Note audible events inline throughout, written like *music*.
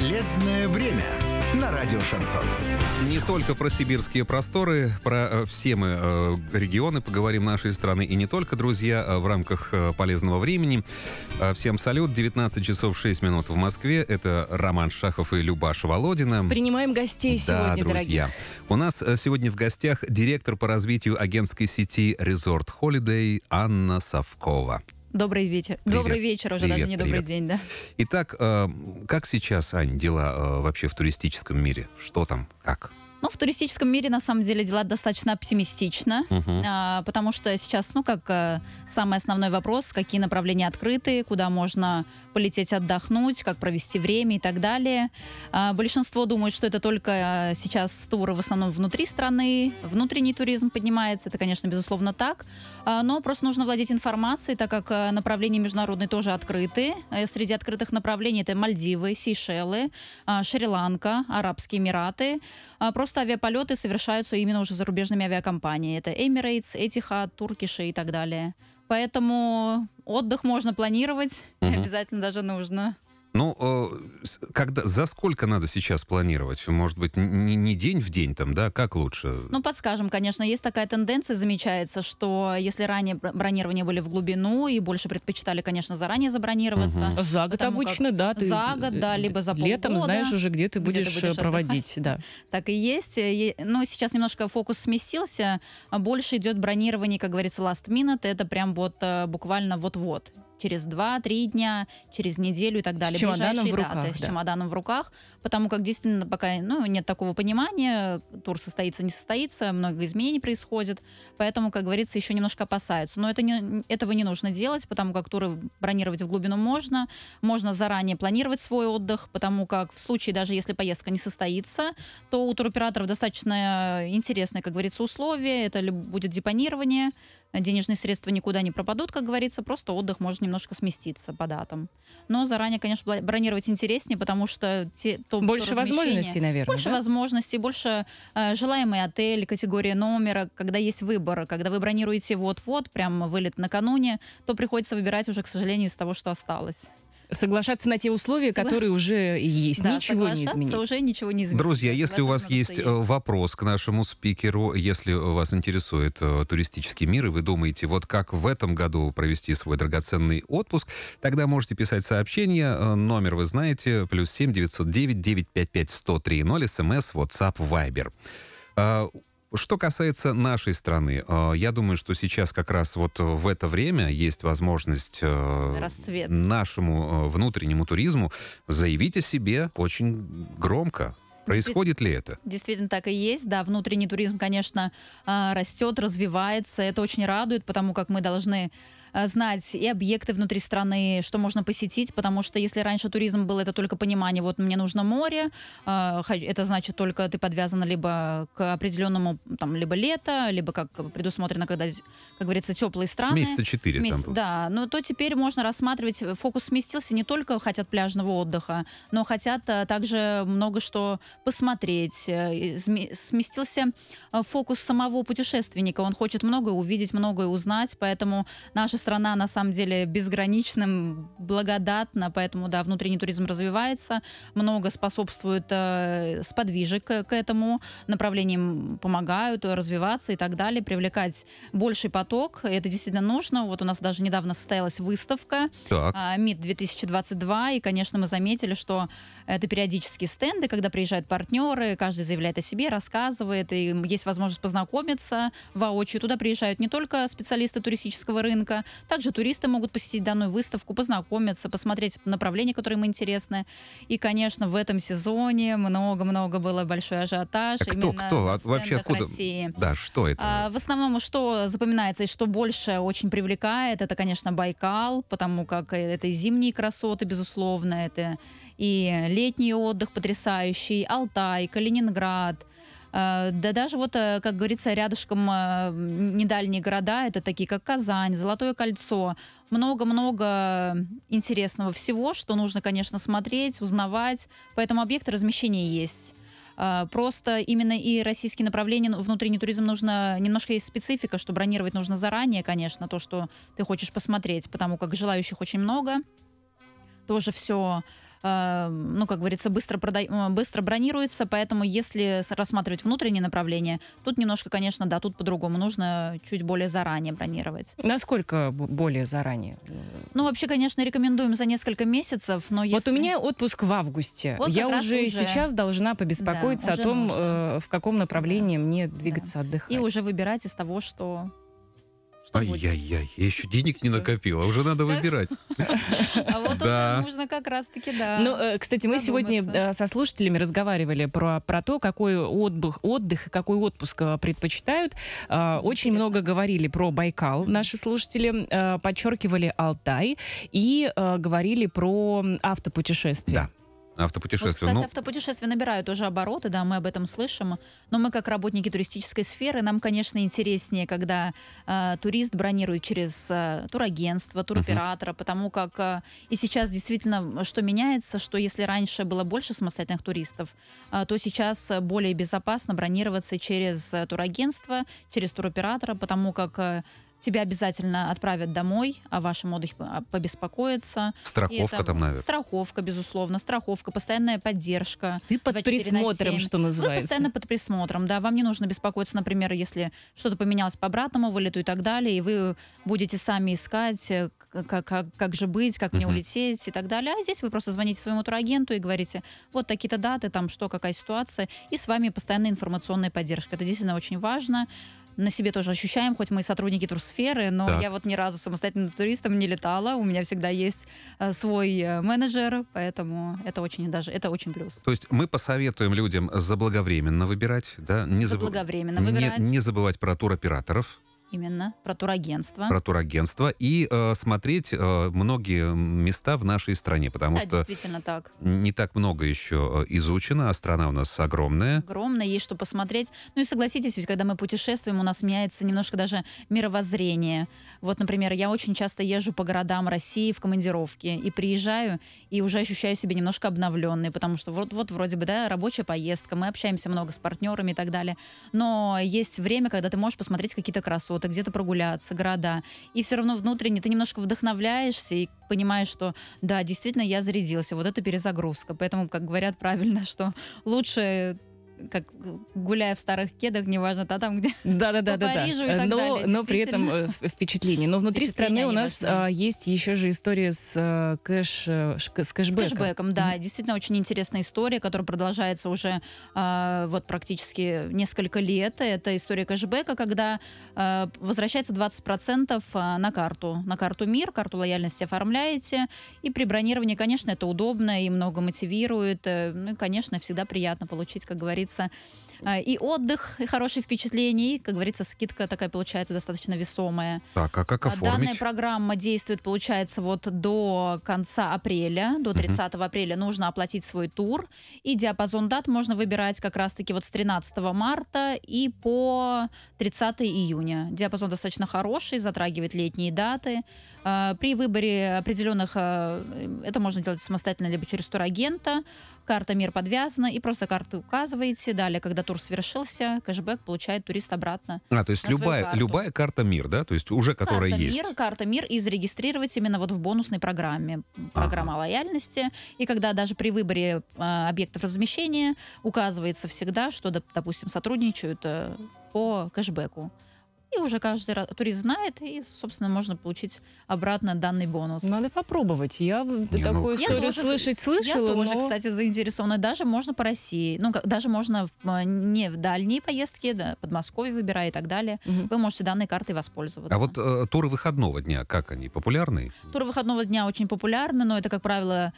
«Полезное время» на радио «Шансон». Не только про сибирские просторы, про э, все мы э, регионы поговорим нашей страны и не только, друзья, э, в рамках полезного времени. Всем салют, 19 часов 6 минут в Москве. Это Роман Шахов и Любаш Володина. Принимаем гостей да, сегодня, друзья. дорогие. У нас сегодня в гостях директор по развитию агентской сети «Резорт Holiday Анна Савкова. Добрый вечер. Привет. Добрый вечер уже, привет, даже не привет. добрый день, да? Итак, э, как сейчас, Ань, дела э, вообще в туристическом мире? Что там, как? Ну, в туристическом мире, на самом деле, дела достаточно оптимистично, угу. а, потому что сейчас, ну, как а, самый основной вопрос, какие направления открыты, куда можно полететь отдохнуть, как провести время и так далее. А, большинство думают, что это только э, сейчас туры в основном внутри страны, внутренний туризм поднимается, это, конечно, безусловно так, а, но просто нужно владеть информацией, так как э, направления международные тоже открыты. Среди открытых направлений это Мальдивы, Сейшелы, а, Шри-Ланка, Арабские Эмираты. А, просто авиаполеты совершаются именно уже зарубежными авиакомпаниями. Это Emirates, Etihad, Turkish и так далее. Поэтому отдых можно планировать, угу. обязательно даже нужно. Ну, э, когда, за сколько надо сейчас планировать? Может быть, не, не день в день там, да? Как лучше? Ну, подскажем, конечно, есть такая тенденция, замечается, что если ранее бронирования были в глубину и больше предпочитали, конечно, заранее забронироваться. Угу. За год обычно, да. Ты за год, да, либо за полгода. Летом знаешь уже, где ты будешь, ты будешь э, проводить, *laughs* да. Так и есть. Э, но сейчас немножко фокус сместился. А больше идет бронирование, как говорится, last minute. Это прям вот буквально вот-вот через 2-3 дня, через неделю и так далее. С чемоданом в руках. Даты, да. С чемоданом в руках, потому как действительно пока ну, нет такого понимания, тур состоится, не состоится, много изменений происходит, поэтому, как говорится, еще немножко опасаются. Но это не, этого не нужно делать, потому как туры бронировать в глубину можно, можно заранее планировать свой отдых, потому как в случае, даже если поездка не состоится, то у туроператоров достаточно интересные, как говорится, условия, это будет депонирование, денежные средства никуда не пропадут, как говорится, просто отдых может немножко сместиться по датам. Но заранее, конечно, бронировать интереснее, потому что те, то, больше то возможностей, наверное. Больше да? возможностей, больше э, желаемый отель, категория номера, когда есть выбор, когда вы бронируете вот-вот, прям вылет накануне, то приходится выбирать уже, к сожалению, из того, что осталось. Соглашаться на те условия, Согла... которые уже есть. Да, ничего не изменится. уже ничего не изменится. Друзья, если у вас есть, э, вопрос к нашему спикеру, если вас интересует э, туристический мир, и вы думаете, вот как в этом году провести свой драгоценный отпуск, тогда можете писать сообщение. Э, номер вы знаете, плюс 7 909 955 1030 смс, WhatsApp, Viber. Что касается нашей страны, э, я думаю, что сейчас как раз вот в это время есть возможность э, Рассвет. нашему э, внутреннему туризму заявить о себе очень громко. Происходит ли это? Действительно так и есть. Да, внутренний туризм, конечно, растет, развивается. Это очень радует, потому как мы должны Э, знать и объекты внутри страны, что можно посетить, потому что если раньше туризм был это только понимание, вот мне нужно море, э, это значит только ты подвязана либо к определенному, там, либо лето, либо как предусмотрено, когда, как говорится, теплые страны. Месяца четыре Месяц, там. Да, но то теперь можно рассматривать, фокус сместился, не только хотят пляжного отдыха, но хотят э, также много что посмотреть. Сместился фокус самого путешественника, он хочет многое увидеть, многое узнать, поэтому наши страна на самом деле безграничным, благодатна, поэтому, да, внутренний туризм развивается, много способствует э, сподвижек к, этому, направлениям помогают развиваться и так далее, привлекать больший поток, это действительно нужно. Вот у нас даже недавно состоялась выставка так. Э, а, МИД-2022, и, конечно, мы заметили, что это периодически стенды, когда приезжают партнеры, каждый заявляет о себе, рассказывает, и есть возможность познакомиться воочию. Туда приезжают не только специалисты туристического рынка, также туристы могут посетить данную выставку, познакомиться, посмотреть направления, которые им интересны. И, конечно, в этом сезоне много-много было большой ажиотаж. А кто, кто? А, вообще откуда? России. Да, что это? А, в основном, что запоминается и что больше очень привлекает, это, конечно, Байкал, потому как это и зимние красоты, безусловно, это и летний отдых потрясающий, Алтай, Калининград, э, да даже вот, э, как говорится, рядышком э, недальние города, это такие как Казань, Золотое кольцо, много-много интересного всего, что нужно, конечно, смотреть, узнавать, поэтому объекты размещения есть. Просто именно и российские направления, ну, внутренний туризм нужно, немножко есть специфика, что бронировать нужно заранее, конечно, то, что ты хочешь посмотреть, потому как желающих очень много. Тоже все Эм, ну, как говорится, быстро, прода... Э, быстро бронируется, поэтому если рассматривать внутренние направления, тут немножко, конечно, да, тут по-другому, нужно чуть более заранее бронировать. Насколько более заранее? Ну, вообще, конечно, рекомендуем за несколько месяцев, но если... Вот у меня отпуск в августе, вот я уже, уже сейчас должна побеспокоиться да, о том, нужно. Э, в каком направлении да. мне двигаться да. отдыхать. И уже выбирать из того, что Ай-яй-яй, я еще денег не накопила, уже надо выбирать. *laughs* А вот да. нужно как раз-таки, да. Ну, э, кстати, мы сегодня со слушателями разговаривали про, про то, какой отдых, отдых и какой отпуск э, предпочитают. А, очень много говорили про Байкал наши слушатели, э, подчеркивали Алтай и говорили про автопутешествия. Да. Автопутешествия. Вот, кстати, ну... автопутешествия набирают уже обороты, да, мы об этом слышим. Но мы, как работники туристической сферы, нам, конечно, интереснее, когда э, турист бронирует через э, турагентство, туроператора, uh потому как э, и сейчас действительно что меняется, что если раньше было больше самостоятельных туристов, э, то сейчас более безопасно бронироваться через э, турагентство, через туроператора, потому как э, тебя обязательно отправят домой, а вашем отдыхе а, побеспокоится Страховка это, там, наверное. Страховка, безусловно. Страховка, постоянная поддержка. Ты под присмотром, что называется. Вы постоянно под присмотром, да. Вам не нужно беспокоиться, например, если что-то поменялось по обратному вылету и так далее, и вы будете сами искать, как, э, как, как же быть, как uh-huh. мне улететь и так далее. А здесь вы просто звоните своему турагенту и говорите, вот такие-то даты, там что, какая ситуация, и с вами постоянная информационная поддержка. Это действительно очень важно на себе тоже ощущаем, хоть мы и сотрудники турсферы, но так. я вот ни разу самостоятельным туристом не летала, у меня всегда есть э, свой э, менеджер, поэтому это очень даже, это очень плюс. То есть мы посоветуем людям заблаговременно выбирать, да? Не заблаговременно заб... выбирать. Не, не забывать про туроператоров, Именно, про турагентство. Про турагентство и э, смотреть э, многие места в нашей стране, потому да, что... действительно так. Не так много еще э, изучено, а страна у нас огромная. Огромная, есть что посмотреть. Ну и согласитесь, ведь когда мы путешествуем, у нас меняется немножко даже мировоззрение. Вот, например, я очень часто езжу по городам России в командировке и приезжаю, и уже ощущаю себя немножко обновленной, потому что вот, вот вроде бы, да, рабочая поездка, мы общаемся много с партнерами и так далее, но есть время, когда ты можешь посмотреть какие-то красоты, где-то прогуляться, города, и все равно внутренне ты немножко вдохновляешься и понимаешь, что да, действительно я зарядился, вот это перезагрузка. Поэтому, как говорят правильно, *laughs* что лучше как э, гуляя в старых кедах, неважно, да, там где. Да, да, да, да. Парижу да. и э, так но, далее. Но при этом э, впечатление. Но внутри страны у нас важны. А, есть еще же история с кэш, с кэшбэком. С кэшбэком, да, mm-hmm. действительно очень интересная история, которая продолжается уже а, вот практически несколько лет. Это история кэшбэка, когда возвращается 20% а, на карту, на карту МИР, карту лояльности оформляете. И при бронировании, конечно, это удобно и много мотивирует. Ну и, конечно, всегда приятно получить, как говорится, говорится. Э, и отдых, и хорошие впечатления, и, как говорится, скидка такая получается достаточно весомая. Так, а как а оформить? Данная программа действует, получается, вот до конца апреля, до 30 угу. апреля нужно оплатить свой тур. И диапазон дат можно выбирать как раз-таки вот с 13 марта и по 30 июня. Диапазон достаточно хороший, затрагивает летние даты. Э, при выборе определенных, э, это можно делать самостоятельно, либо через турагента, Карта МИР подвязана, и просто карты указываете. Далее, когда тур совершился, кэшбэк получает турист обратно. А, то есть любая, любая карта МИР, да? То есть уже которая карта есть. МИР, карта МИР, и зарегистрировать именно вот в бонусной программе. Программа ага. лояльности. И когда даже при выборе э, объектов размещения указывается всегда, что, допустим, сотрудничают э, по кэшбэку. И уже каждый раз турист знает, и, собственно, можно получить обратно данный бонус. Надо попробовать. Я Не, ну, такую ну... историю я тоже, слышать слышала. Я тоже, но... кстати, заинтересована. Даже можно по России. Ну, даже можно в, а, не в дальние поездки, да, Подмосковье выбирая и так далее. Угу. Вы можете данной картой воспользоваться. А вот э, туры выходного дня, как они? Популярны? Туры выходного дня очень популярны, но это, как правило,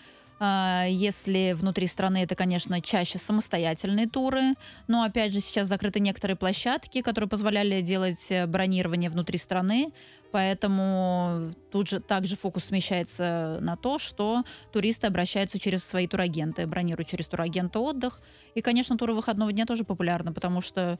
а, если внутри страны, это, конечно, чаще самостоятельные туры. Но, опять же, сейчас закрыты некоторые площадки, которые позволяли делать э, бронирование внутри страны. Поэтому тут же также фокус смещается на то, что туристы обращаются через свои турагенты, бронируют через турагента отдых. И, конечно, туры выходного дня тоже популярны, потому что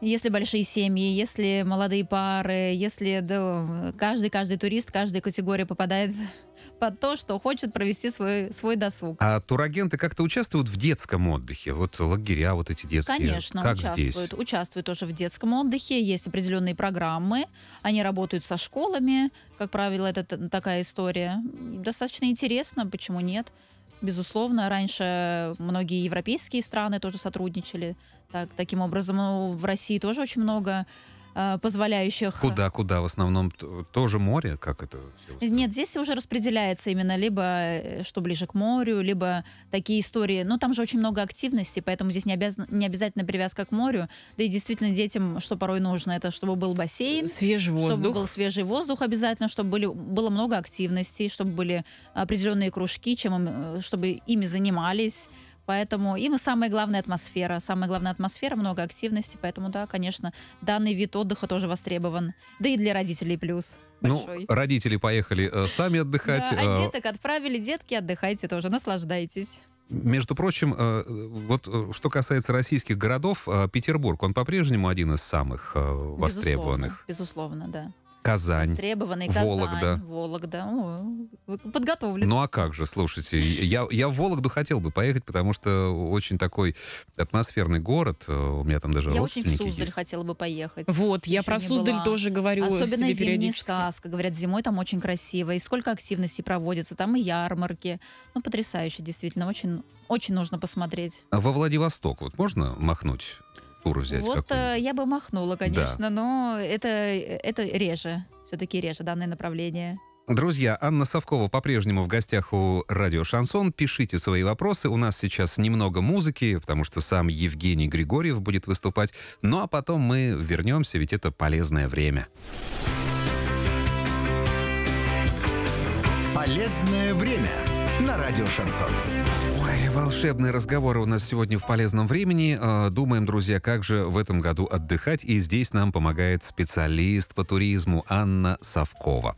если большие семьи, если молодые пары, если да, каждый, каждый турист, каждая категория попадает *laughs* под то, что хочет провести свой, свой досуг. А турагенты как-то участвуют в детском отдыхе? Вот лагеря вот эти детские? Конечно, как участвуют. Здесь? Участвуют тоже в детском отдыхе. Есть определенные программы. Они работают со школами. Как правило, это такая история. Достаточно интересно, почему нет? Безусловно, раньше многие европейские страны тоже сотрудничали так, таким образом, ну в России тоже очень много а, позволяющих... Куда, куда? В основном тоже море? Как это все? Э, нет, здесь уже распределяется именно либо э, что ближе к морю, либо такие истории. но там же очень много активности, поэтому здесь не, обяз... не обязательно привязка к морю. Да и действительно детям, что порой нужно, это чтобы был бассейн. Свежий воздух. Чтобы был свежий воздух обязательно, чтобы были... было много активностей, чтобы были определенные кружки, чем им... Э, чтобы ими занимались Поэтому им самое главное атмосфера. Самая главная атмосфера, много активности. Поэтому, да, конечно, данный вид отдыха тоже востребован. Да и для родителей плюс. Ну, большой. Ну, родители поехали э, сами отдыхать. Да, а э, деток отправили, детки, отдыхайте тоже, наслаждайтесь. Между прочим, э, вот э, что касается российских городов, Петербург, он по-прежнему один из самых востребованных. Безусловно, безусловно да. Казань, Востребованный Вологда. Казань, Вологда. О, подготовлен. Ну а как же, слушайте, я, я в Вологду хотел бы поехать, потому что очень такой атмосферный город, э, у меня там даже Я очень в Суздаль есть. хотела бы поехать. Вот, я Еще про Суздаль была. тоже говорю Особенно зимняя сказка, говорят, зимой там очень красиво, и сколько активностей проводится, там и ярмарки. Ну, потрясающе, действительно, очень, очень нужно посмотреть. А во Владивосток вот можно махнуть? структуру взять? Вот э, я бы махнула, конечно, да. но это, это реже, все-таки реже данное направление. Друзья, Анна Совкова по-прежнему в гостях у «Радио Шансон». Пишите свои вопросы. У нас сейчас немного музыки, потому что сам Евгений Григорьев будет выступать. Ну а потом мы вернемся, ведь это полезное время. Полезное время на «Радио Шансон» волшебные разговоры у нас сегодня в полезном времени. А, думаем, друзья, как же в этом году отдыхать. И здесь нам помогает специалист по туризму Анна Савкова.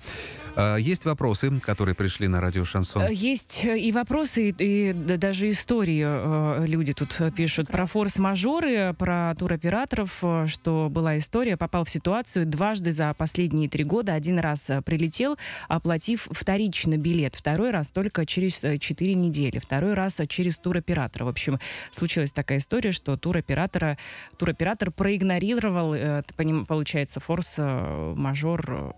А, есть вопросы, которые пришли на радио Шансон? Э, есть э, и вопросы, и, даже истории э, люди тут пишут. Про форс-мажоры, про туроператоров, что была история. Попал в ситуацию дважды за последние три года. Один раз прилетел, оплатив вторично билет. Второй раз только через четыре недели. Второй раз через туроператора. В общем, случилась такая история, что туроператора, туроператор проигнорировал, получается, форс-мажор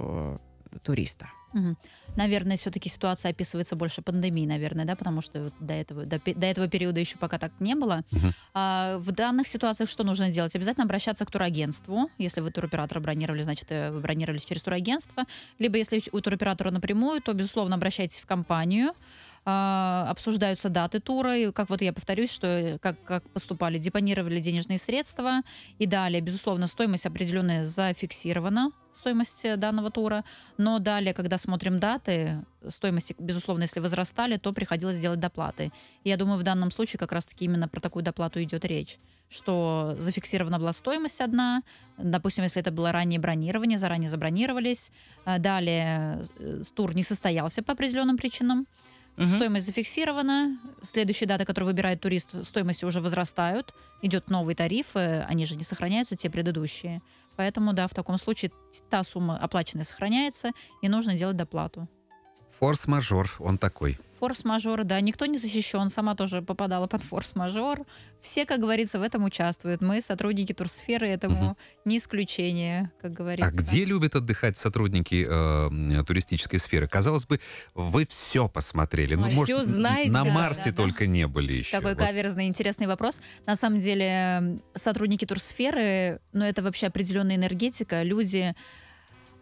туриста. Угу. Наверное, все-таки ситуация описывается больше пандемией, наверное, да, потому что до этого, до, до этого периода еще пока так не было. Угу. А, в данных ситуациях что нужно делать? Обязательно обращаться к турагентству. Если вы туроператора бронировали, значит, э, вы бронировались через турагентство. Либо если у туроператора напрямую, то, безусловно, обращайтесь в компанию. А, обсуждаются даты тура, и как вот я повторюсь, что как, как поступали, депонировали денежные средства, и далее, безусловно, стоимость определенная зафиксирована, стоимость э, данного тура, но далее, когда смотрим даты, стоимости, безусловно, если возрастали, то приходилось делать доплаты. И я думаю, в данном случае как раз-таки именно про такую доплату идет речь что зафиксирована была стоимость одна. Допустим, если это было раннее бронирование, заранее забронировались. Э, далее э, тур не состоялся по определенным причинам. Угу. Стоимость зафиксирована. Следующие даты, которые выбирает турист, стоимости уже возрастают. Идет новый тариф, э, они же не сохраняются, те предыдущие. Поэтому, да, в таком случае та сумма оплаченная сохраняется, и нужно делать доплату. Форс-мажор, он такой форс-мажоры, да, никто не защищен, сама тоже попадала под форс-мажор. Все, как говорится, в этом участвуют. Мы, сотрудники турсферы, этому угу. не исключение, как а говорится. А где любят отдыхать сотрудники э, туристической сферы? Казалось бы, вы все посмотрели. Ну, ну может, все знаете. На Марсе да, только да. не были еще. Такой вот. каверзный, интересный вопрос. На самом деле, сотрудники турсферы, ну, это вообще определенная энергетика. Люди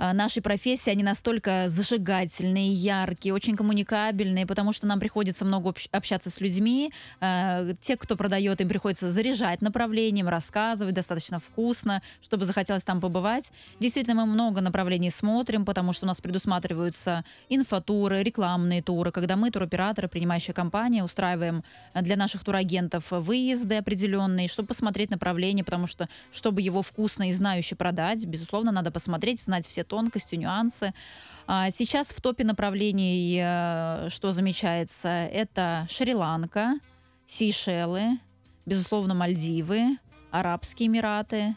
а, нашей профессии, они настолько зажигательные, яркие, очень коммуникабельные, потому что нам приходится много общаться с людьми. А, те, кто продает, им приходится заряжать направлением, рассказывать достаточно вкусно, чтобы захотелось там побывать. Действительно, мы много направлений смотрим, потому что у нас предусматриваются инфотуры, рекламные туры, когда мы, туроператоры, принимающая компания, устраиваем для наших турагентов выезды определенные, чтобы посмотреть направление, потому что, чтобы его вкусно и знающе продать, безусловно, надо посмотреть, знать все тонкости, нюансы. А, сейчас в топе направлений, э, что замечается, это Шри-Ланка, Сейшелы, безусловно, Мальдивы, Арабские Эмираты,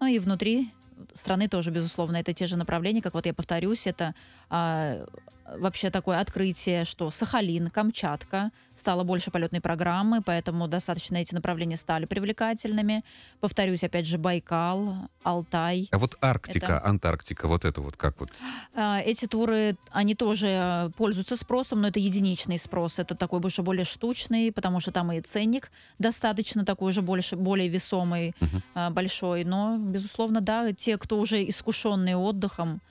ну и внутри страны тоже, безусловно, это те же направления, как вот я повторюсь, это а, вообще такое открытие, что Сахалин, Камчатка стало больше полетной программы, поэтому достаточно эти направления стали привлекательными. Повторюсь, опять же, Байкал, Алтай. А вот Арктика, это... Антарктика, вот это вот как вот? А, эти туры, они тоже э, пользуются спросом, но это единичный спрос, это такой больше более штучный, потому что там и ценник достаточно такой же больше, более весомый, угу. большой. Но, безусловно, да, те, кто уже искушенные отдыхом,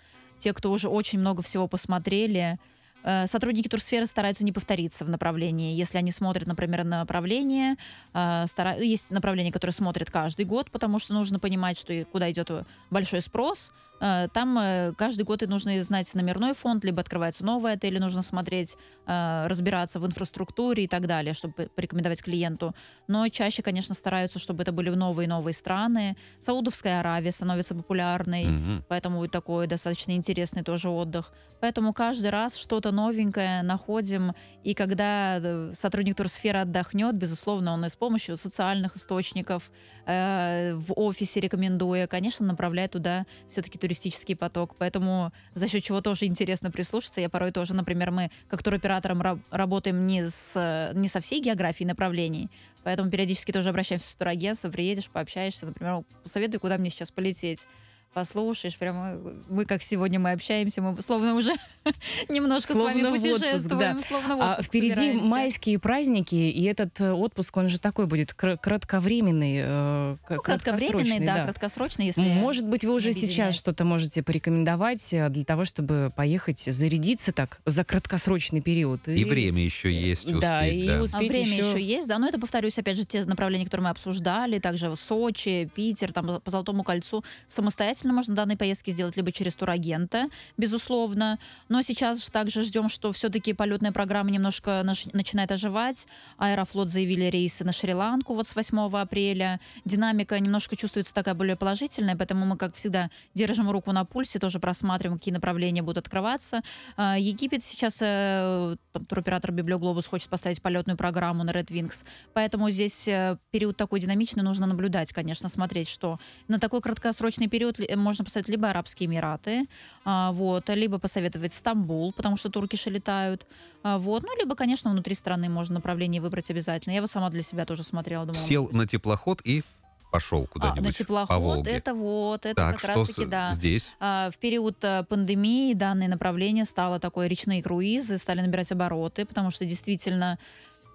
те, кто уже очень много всего посмотрели. Э, сотрудники турсферы стараются не повториться в направлении. Если они смотрят, например, направление, э, стара... есть направление, которое смотрят каждый год, потому что нужно понимать, что куда идет э, большой спрос, Э, там э, каждый год и нужно знать номерной фонд, либо открывается новый отель, нужно смотреть, э, разбираться в инфраструктуре и так далее, чтобы порекомендовать клиенту. Но чаще, конечно, стараются, чтобы это были новые-новые страны. Саудовская Аравия становится популярной, угу. поэтому такой достаточно интересный тоже отдых. Поэтому каждый раз что-то новенькое находим и когда э, сотрудник турсферы отдохнет, безусловно, он и с помощью социальных источников э, в офисе рекомендуя, конечно, направляет туда все-таки туристический поток. Поэтому за счет чего тоже интересно прислушаться. Я порой тоже, например, мы как туроператором раб- работаем не, с, не со всей географией направлений, Поэтому периодически тоже обращаемся в турагентство, приедешь, пообщаешься, например, посоветуй, куда мне сейчас полететь послушаешь. Прямо мы, как сегодня мы общаемся, мы словно уже *laughs* немножко словно с вами путешествуем. отпуск, да. словно в отпуск а впереди собираемся. майские праздники, и этот э, отпуск, он же такой будет кратковременный. Э, ну, кратковременный, да, да, краткосрочный, если Может быть, вы уже сейчас что-то можете порекомендовать э, для того, чтобы поехать зарядиться так за краткосрочный период. И, и время еще есть успеть. Да, и да. А успеть а время еще... еще есть, да. Но это, повторюсь, опять же, те направления, которые мы обсуждали, также Сочи, Питер, там по Золотому кольцу, самостоятельно самостоятельно можно данные поездки сделать, либо через турагента, безусловно. Но сейчас также ждем, что все-таки полетная программа немножко начинает оживать. Аэрофлот заявили рейсы на Шри-Ланку вот с 8 апреля. Динамика немножко чувствуется такая более положительная, поэтому мы, как всегда, держим руку на пульсе, тоже просматриваем, какие направления будут открываться. А, Египет сейчас, э, там, туроператор Библиоглобус хочет поставить полетную программу на Red Wings, поэтому здесь э, период такой динамичный, нужно наблюдать, конечно, смотреть, что на такой краткосрочный период Э, можно посоветовать либо Арабские Эмираты, а, вот, либо посоветовать Стамбул, потому что туркиши летают, а, вот, ну, либо, конечно, внутри страны можно направление выбрать обязательно. Я его сама для себя тоже смотрела. Думала, Сел на теплоход и пошел куда-нибудь а, на теплоход, по Волге. это вот, это так, как раз-таки, да. здесь? А, в период э, пандемии данное направление стало такое, речные круизы стали набирать обороты, потому что действительно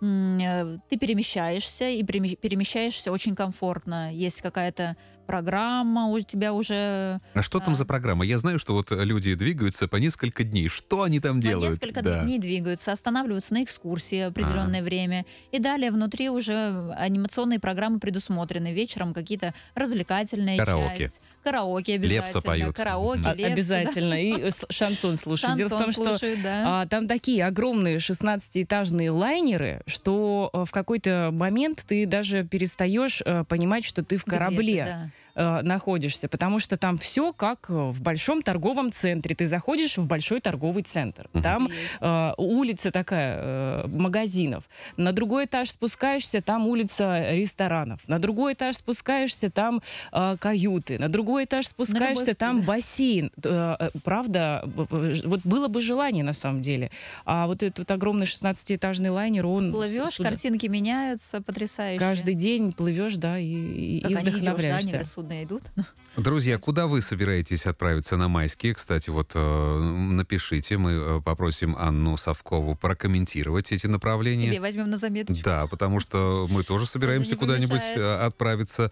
э, ты перемещаешься и перемещаешься очень комфортно. Есть какая-то программа у тебя уже... А что там а. за программа? Я знаю, что вот люди двигаются по несколько дней. Что они там по делают? несколько да. дней двигаются, останавливаются на экскурсии определенное а. время. И далее внутри уже анимационные программы предусмотрены. Вечером какие-то развлекательные Караоке. часть Караоке обязательно. Лепса поют. Караоке, лепса, Обязательно. А, да. И э, шансон слушают. Дело в том, слушают, что да. а, там такие огромные 16-этажные лайнеры, что э, в какой-то момент ты даже перестаешь а, понимать, что ты в корабле. Э, находишься, потому что там все как э, в большом торговом центре. Ты заходишь в большой торговый центр. Там э, улица такая, э, магазинов. На другой этаж спускаешься, там улица ресторанов. На другой этаж спускаешься, там э, каюты. На другой этаж спускаешься, там бассейн. Э, э правда, вот было бы желание на самом деле. А вот этот вот огромный 16-этажный лайнер, он... Плывешь, сюда... картинки меняются, потрясающе. Каждый день плывешь, да, и, и, и вдохновляешься. Идешь, да, трудно идут. Друзья, куда вы собираетесь отправиться на майские? Кстати, вот э, напишите, мы э, попросим Анну Совкову прокомментировать эти направления. Себе возьмем на заметку. Да, потому что мы тоже собираемся куда-нибудь э, отправиться.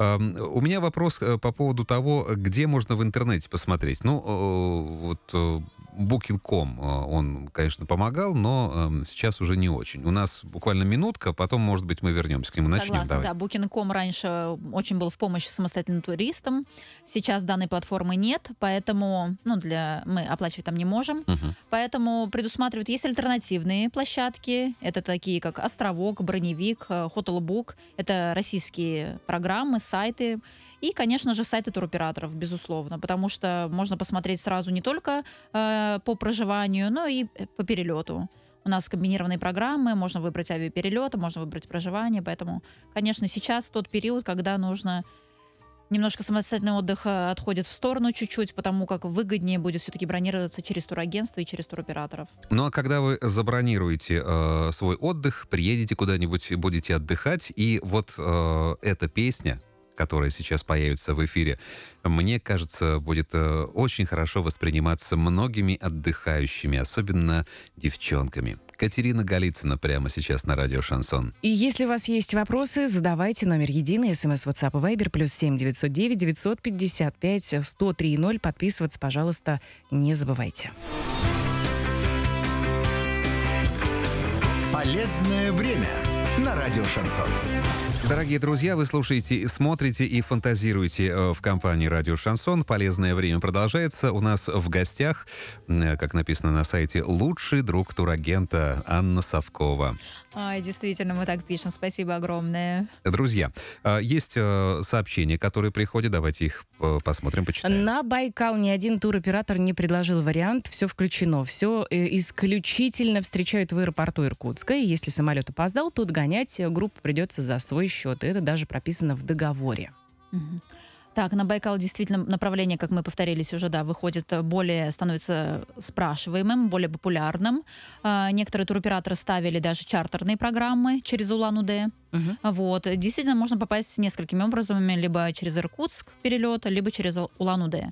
У меня вопрос э, по поводу того, где можно в интернете посмотреть. Ну, вот э, Booking.com, э, он, конечно, помогал, но эм, сейчас уже не очень. У нас буквально минутка, потом, может быть, мы вернемся к нему. Начнем, Согласна, давай. да. Booking.com раньше очень был в помощь самостоятельным туристам. Сейчас данной платформы нет, поэтому, ну, для... мы оплачивать там не можем. Угу. Поэтому предусматривают, есть альтернативные площадки. Это такие, как Островок, Броневик, HotelBook. Это российские программы с сайты и, конечно же, сайты туроператоров, безусловно, потому что можно посмотреть сразу не только э, по проживанию, но и э, по перелету. У нас комбинированные программы, можно выбрать авиаперелеты, можно выбрать проживание, поэтому, конечно, сейчас тот период, когда нужно немножко самостоятельный отдых э, отходит в сторону чуть-чуть, потому как выгоднее будет все-таки бронироваться через турагентство и через туроператоров. Ну а когда вы забронируете э, свой отдых, приедете куда-нибудь, и будете отдыхать, и вот э, эта песня которая сейчас появится в эфире, мне кажется, будет э, очень хорошо восприниматься многими отдыхающими, особенно девчонками. Катерина Голицына прямо сейчас на радио «Шансон». И если у вас есть вопросы, задавайте номер единый, смс, WhatsApp и Viber, плюс 7 909 955 103 0. Подписываться, пожалуйста, не забывайте. Полезное время на радио «Шансон». Дорогие друзья, вы слушаете, смотрите и фантазируете э, в компании «Радио Шансон». Полезное время продолжается. У нас в гостях, э, как написано на сайте, лучший друг турагента Анна Савкова. Ой, действительно, мы так пишем. Спасибо огромное. Друзья, а, есть э, сообщения, которые приходят. Давайте их посмотрим, почитаем. На Байкал ни один туроператор не предложил вариант. Все включено. Все исключительно встречают в аэропорту Иркутска. И если самолет опоздал, тут гонять группу придется за свой счет счет. И это даже прописано в договоре. Так, на Байкал действительно направление, как мы повторились уже, да, выходит э, более, становится спрашиваемым, более популярным. А, некоторые туроператоры ставили даже чартерные программы через Улан-Удэ. Угу. Вот. Действительно, можно попасть несколькими образами, либо через Иркутск перелет, либо через Улан-Удэ.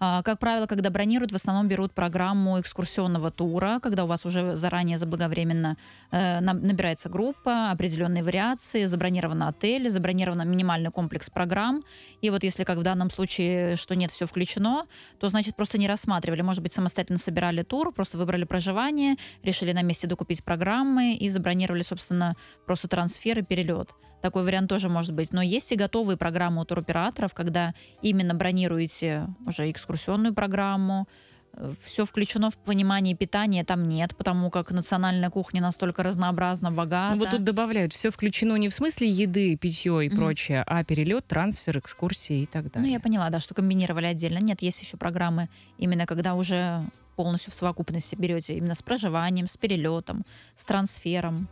А, как правило, когда бронируют, в основном берут программу экскурсионного тура, когда у вас уже заранее заблаговременно э, набирается группа, определенные вариации, забронирован отель, забронирован минимальный комплекс программ. И вот если, как в данном случае, что нет, все включено, то значит просто не рассматривали. Может быть, самостоятельно собирали тур, просто выбрали проживание, решили на месте докупить программы и забронировали, собственно, просто трансфер и перелет. Такой вариант тоже может быть. Но есть и готовые программы у туроператоров, когда именно бронируете уже экскурсионную программу, э, все включено в понимание питания, там нет, потому как национальная кухня настолько разнообразна, богата. Ну вот тут добавляют, все включено не в смысле еды, питье и mm-hmm. прочее, а перелет, трансфер, экскурсии и так далее. Ну я поняла, да, что комбинировали отдельно. Нет, есть еще программы, именно когда уже полностью в совокупности берете именно с проживанием, с перелетом, с трансфером.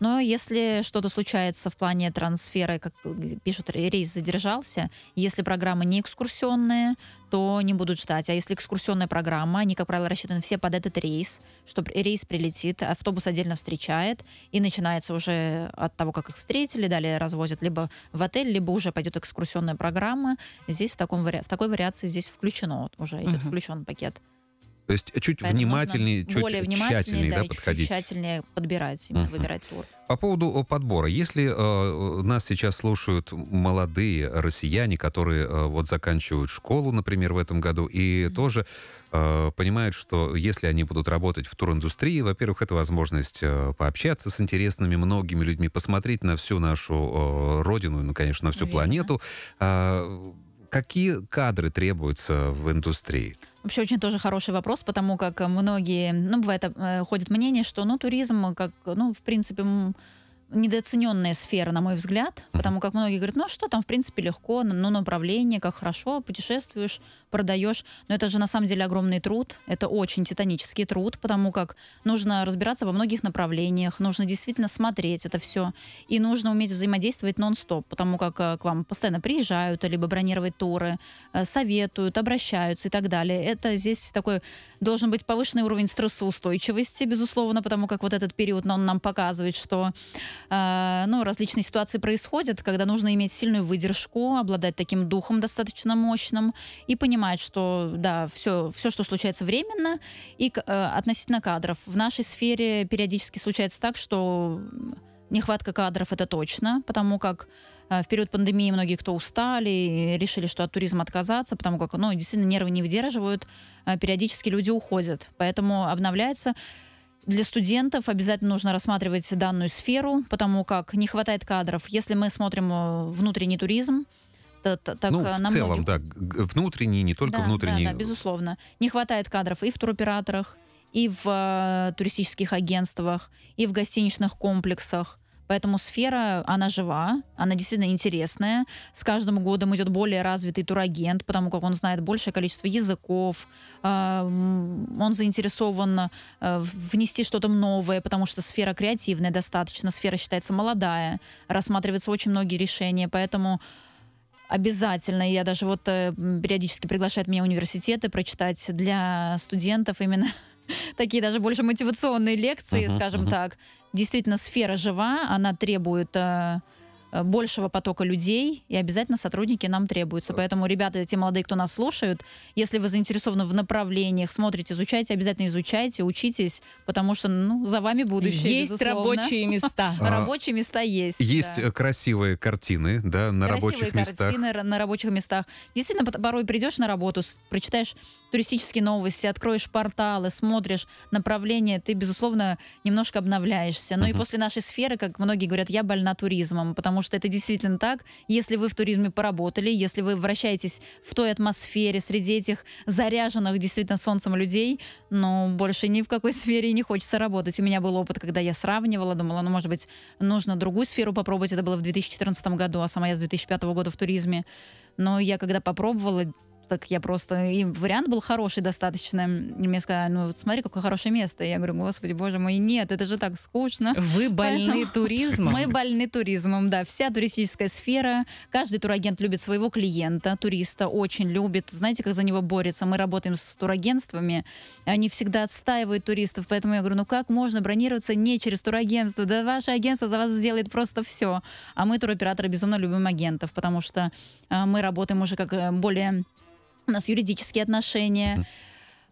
Но если что-то случается в плане трансфера, как пишут, рейс задержался, если программы не экскурсионные, то не будут ждать. А если экскурсионная программа, они, как правило, рассчитаны все под этот рейс, что рейс прилетит, автобус отдельно встречает, и начинается уже от того, как их встретили, далее развозят либо в отель, либо уже пойдет экскурсионная программа. Здесь в, таком, в такой вариации здесь включено, уже идет uh-huh. включен пакет. То есть чуть Поэтому внимательнее, чуть более внимательнее, тщательнее, да, да подходить. Чуть тщательнее подбирать, именно uh-huh. выбирать тур. По поводу э, подбора. Если э, нас сейчас слушают молодые россияне, которые э, вот заканчивают школу, например, в этом году, и uh-huh. тоже э, понимают, что если они будут работать в туриндустрии, во-первых, это возможность э, пообщаться с интересными многими людьми, посмотреть на всю нашу э, родину, ну, конечно, на всю Верно. планету. Э, какие кадры требуются в индустрии? Вообще очень тоже хороший вопрос, потому как многие, ну, бывает, э, ходит мнение, что, ну, туризм, как, ну, в принципе, недооцененная сфера, на мой взгляд, потому как многие говорят, ну а что там, в принципе, легко, ну направление, как хорошо, путешествуешь, продаешь, но это же на самом деле огромный труд, это очень титанический труд, потому как нужно разбираться во многих направлениях, нужно действительно смотреть это все, и нужно уметь взаимодействовать нон-стоп, потому как э, к вам постоянно приезжают, либо бронировать туры, э, советуют, обращаются и так далее. Это здесь такой должен быть повышенный уровень стрессоустойчивости, безусловно, потому как вот этот период он нам показывает, что э, ну, различные ситуации происходят, когда нужно иметь сильную выдержку, обладать таким духом достаточно мощным и понимать, что да, все, все что случается временно, и э, относительно кадров. В нашей сфере периодически случается так, что Нехватка кадров это точно, потому как э, в период пандемии многие кто устали, решили, что от туризма отказаться, потому как, ну, действительно, нервы не выдерживают, э, периодически люди уходят. Поэтому обновляется. Для студентов обязательно нужно рассматривать данную сферу, потому как не хватает кадров. Если мы смотрим э, внутренний туризм, так ну, в целом, многих... да, внутренний, не только да, внутренний. Да, да, безусловно. Не хватает кадров и в туроператорах, и в э, туристических агентствах, и в гостиничных комплексах. Поэтому сфера, она жива, она действительно интересная. С каждым годом идет более развитый турагент, потому как он знает большее количество языков, а, он заинтересован э, внести что-то новое, потому что сфера креативная достаточно, сфера считается молодая, рассматриваются очень многие решения, поэтому обязательно. Я даже вот э, периодически приглашают меня университеты прочитать для студентов именно *laughs* такие даже больше мотивационные лекции, скажем так. Действительно, сфера жива, она требует э, Э, большего потока людей, и обязательно сотрудники нам требуются. Поэтому, ребята, те молодые, кто нас слушают, если вы заинтересованы в направлениях, смотрите, изучайте, обязательно изучайте, учитесь, потому что ну, за вами будущее, Есть безусловно. рабочие места. *laughs* А, рабочие места есть. Есть красивые картины да, на рабочих местах. Красивые картины на рабочих местах. Действительно, порой придешь на работу, прочитаешь туристические новости, откроешь порталы, смотришь направление, ты, безусловно, немножко обновляешься. Ну и после нашей сферы, как многие говорят, я больна туризмом, потому потому что это действительно так. Если вы в туризме поработали, если вы вращаетесь в той атмосфере, среди этих заряженных действительно солнцем людей, ну, больше ни в какой *laughs* сфере не хочется работать. У меня был опыт, когда я сравнивала, думала, ну, может быть, нужно другую сферу попробовать. Это было в 2014 году, а сама я с 2005 года в туризме. Но я когда попробовала, так я просто... И вариант был хороший достаточно. И мне сказали, ну вот смотри, какое хорошее место. И я говорю, господи, боже мой, нет, это же так скучно. Вы больны Поэтому... туризмом? Мы больны туризмом, да. Вся туристическая сфера. Каждый турагент любит своего клиента, туриста, очень любит. Знаете, как за него борется? Мы работаем с турагентствами. Они всегда отстаивают туристов. Поэтому я говорю, ну как можно бронироваться не через турагентство? Да ваше агентство за вас сделает просто все. А мы, туроператоры, безумно любим агентов, потому что а, мы работаем уже как э, более у нас юридические отношения.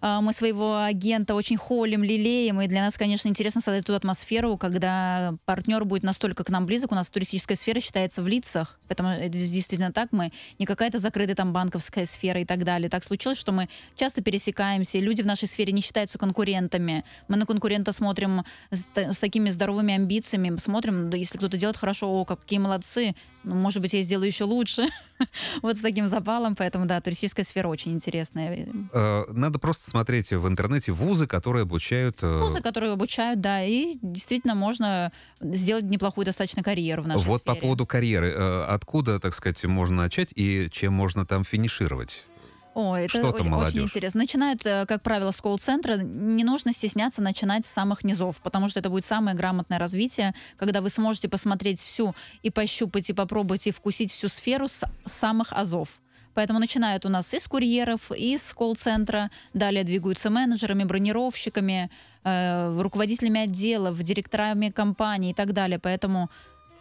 А, мы своего агента очень холим, лелеем, и для нас, конечно, интересно создать ту атмосферу, когда партнер будет настолько к нам близок. У нас туристическая сфера считается в лицах, поэтому это действительно так. Мы не какая-то закрытая там банковская сфера и так далее. Так случилось, что мы часто пересекаемся, и люди в нашей сфере не считаются конкурентами. Мы на конкурента смотрим с, с такими здоровыми амбициями, смотрим, если кто-то делает хорошо, о, какие молодцы, ну, может быть, я сделаю еще лучше. *laughs* *laughs* вот с таким запалом, поэтому, да, туристическая сфера очень интересная. Э, надо просто смотреть в интернете вузы, которые обучают... Э, вузы, которые обучают, да, и действительно можно сделать неплохую достаточно карьеру в нашей Вот сфере. по поводу карьеры. Э, откуда, так сказать, можно начать и чем можно там финишировать? О, это Что там очень молодежь? интересно. Начинают, э, как правило, с колл-центра. Не нужно стесняться начинать с самых низов, потому что это будет самое грамотное развитие, когда вы сможете посмотреть всю и пощупать, и попробовать, и вкусить всю сферу с самых азов. Поэтому начинают у нас из курьеров, из колл-центра, далее двигаются менеджерами, бронировщиками, э, руководителями отделов, директорами компаний и так далее. Поэтому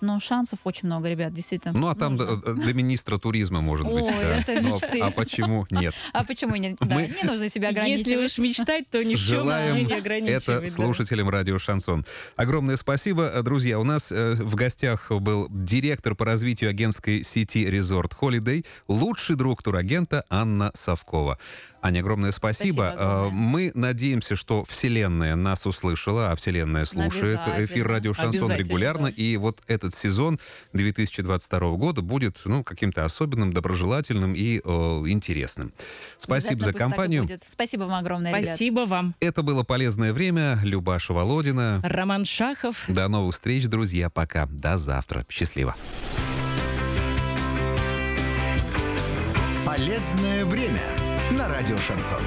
но шансов очень много, ребят, действительно. Ну, а там нужно. Э, до, министра туризма, может быть. О, да. это ну, а мечты. Но, а почему нет? *laughs* А почему нет? Да, Мы... Не нужно себя ограничивать. Если уж мечтать, то ни в не ограничивать. это да. слушателям радио «Шансон». Огромное спасибо. Друзья, у нас э, в гостях был директор по развитию агентской сети «Резорт Холидей, лучший друг турагента Анна Савкова. Аня, огромное спасибо. спасибо огромное. Э, мы надеемся, что Вселенная нас услышала, а Вселенная слушает эфир радио «Шансон» регулярно. Да. И вот этот этот сезон 2022 года будет ну, каким-то особенным, доброжелательным и о, э, интересным. Спасибо за компанию. Спасибо вам огромное, Спасибо ребят. вам. Это было «Полезное время». Любаша Володина. Роман Шахов. До новых встреч, друзья. Пока. До завтра. Счастливо. «Полезное время» на радио «Шансон».